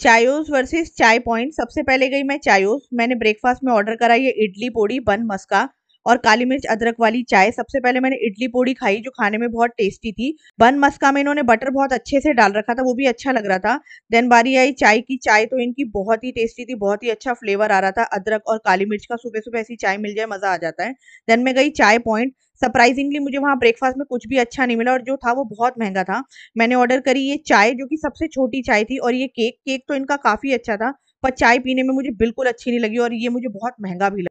Chaayos versus चाय point सबसे पहले गई मैं चायोस मैंने ब्रेकफास्ट में ऑर्डर करा ये इडली पोड़ी बन मस्का और काली मिर्च अदरक वाली चाय सबसे पहले मैंने इडली पोड़ी खाई जो खाने में बहुत टेस्टी थी बन मस्का में इन्होंने बटर बहुत अच्छे से डाल रखा था वो भी अच्छा लग रहा था देन बारी आई चाय की चाय तो इनकी बहुत ही टेस्टी थी बहुत ही अच्छा फ्लेवर आ रहा था अदरक और काली मिर्च का सुबह सुबह ऐसी चाय मिल जाए मज़ा आ जाता है देन मैं गई चाय पॉइंट सरप्राइजिंगली मुझे वहाँ ब्रेकफास्ट में कुछ भी अच्छा नहीं मिला और जो था वो बहुत महंगा था मैंने ऑर्डर करी ये चाय जो कि सबसे छोटी चाय थी और ये केक केक तो इनका काफ़ी अच्छा था पर चाय पीने में मुझे बिल्कुल अच्छी नहीं लगी और ये मुझे बहुत महंगा भी लगा